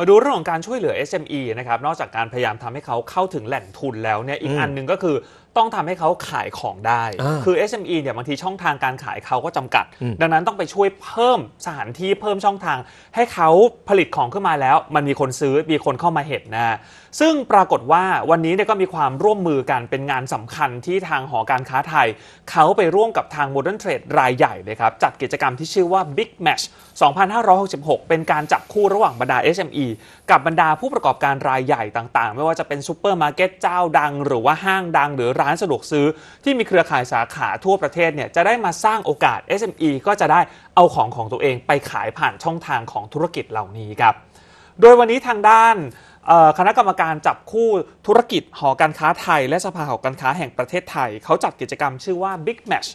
มาดูเรื่องของการช่วยเหลือ SME นะครับ นอกจากการพยายามทำให้เขาเข้าถึงแหล่งทุนแล้วเนี่ยอีกอันหนึ่งก็คือต้องทำให้เขาขายของได้ คือ SME เนี่ยบางทีช่องทางการขายเขาก็จำกัด ดังนั้นต้องไปช่วยเพิ่มสถานที่เพิ่มช่องทางให้เขาผลิตของขึ้นมาแล้ว มันมีคนซื้อมีคนเข้ามาเห็นนะ ซึ่งปรากฏว่าวันนี้เนี่ยก็มีความร่วมมือกันเป็นงานสำคัญที่ทางหอการค้าไทย เขาไปร่วมกับทาง Modern Trade รายใหญ่เลยครับ จัดกิจกรรมที่ชื่อว่า Big Match 2566 เป็นการจับคู่ระหว่างบรรดา SME กับบรรดาผู้ประกอบการรายใหญ่ต่าง ๆ ไม่ว่าจะเป็นซูเปอร์มาร์เก็ตเจ้าดังหรือว่าห้างดังหรือร้านสะดวกซื้อที่มีเครือข่ายสาขาทั่วประเทศเนี่ยจะได้มาสร้างโอกาส SME ก็จะได้เอาของของตัวเองไปขายผ่านช่องทางของธุรกิจเหล่านี้ครับ โดยวันนี้ทางด้านคณะกรรมการจับคู่ธุรกิจหอการค้าไทย และสภาหอการค้าแห่งประเทศไทย เขาจัดกิจกรรมชื่อว่า Big Match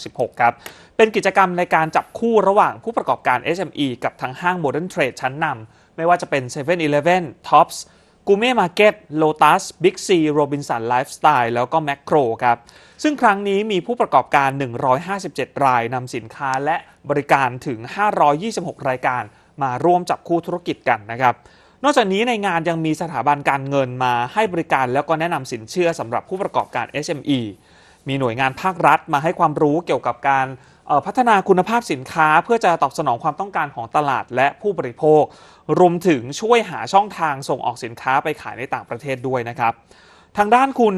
2566 ครับ เป็นกิจกรรมในการจับคู่ระหว่างผู้ประกอบการ SME กับทางห้าง Modern Trade ชั้นนำไม่ว่าจะเป็น7 e เ e ่ e อ Tops กูเม่มาเก็ต โลตัส บิ๊กซี โรบินสันไลฟ์สไตล์ แล้วก็แมคโครครับ ซึ่งครั้งนี้มีผู้ประกอบการ 157 รายนำสินค้าและบริการถึง 526 รายการ มาร่วมจับคู่ธุรกิจกันนะครับ นอกจากนี้ในงานยังมีสถาบันการเงินมาให้บริการแล้วก็แนะนำสินเชื่อสำหรับผู้ประกอบการ SME มีหน่วยงานภาครัฐมาให้ความรู้เกี่ยวกับการพัฒนาคุณภาพสินค้าเพื่อจะตอบสนองความต้องการของตลาดและผู้บริโภค รวมถึงช่วยหาช่องทางส่งออกสินค้าไปขายในต่างประเทศด้วยนะครับทางด้านคุณ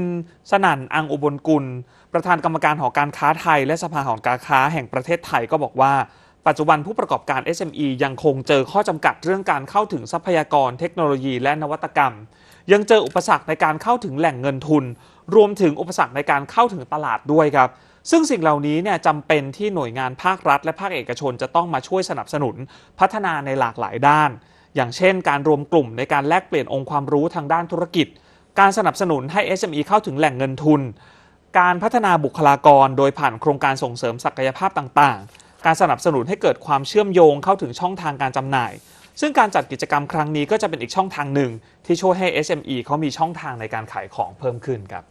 สนั่นอังอุบลกุล ประธานกรรมการหอการค้าไทย และสภาหอการค้าแห่งประเทศไทยก็บอกว่า ปัจจุบันผู้ประกอบการ SME ยังคงเจอข้อจำกัดเรื่องการเข้าถึงทรัพยากรเทคโนโลยี และนวัตกรรม ยังเจออุปสรรคในการเข้าถึงแหล่งเงินทุน รวมถึงอุปสรรคในการเข้าถึงตลาดด้วยครับซึ่งสิ่งเหล่านี้เนี่ยจำเป็นที่หน่วยงานภาครัฐ และภาคเอกชนจะต้องมาช่วยสนับสนุนพัฒนาในหลากหลายด้าน อย่างเช่นการรวมกลุ่มในการแลกเปลี่ยนองค์ความรู้ทางด้านธุรกิจ การสนับสนุนให้ SME เข้าถึงแหล่งเงินทุน การพัฒนาบุคลากรโดยผ่านโครงการส่งเสริมศักยภาพต่างๆ การสนับสนุนให้เกิดความเชื่อมโยงเข้าถึงช่องทางการจำหน่าย ซึ่งการจัดกิจกรรมครั้งนี้ก็จะเป็นอีกช่องทางหนึ่งที่ช่วยให้ SME เขามีช่องทางในการขายของเพิ่มขึ้นครับ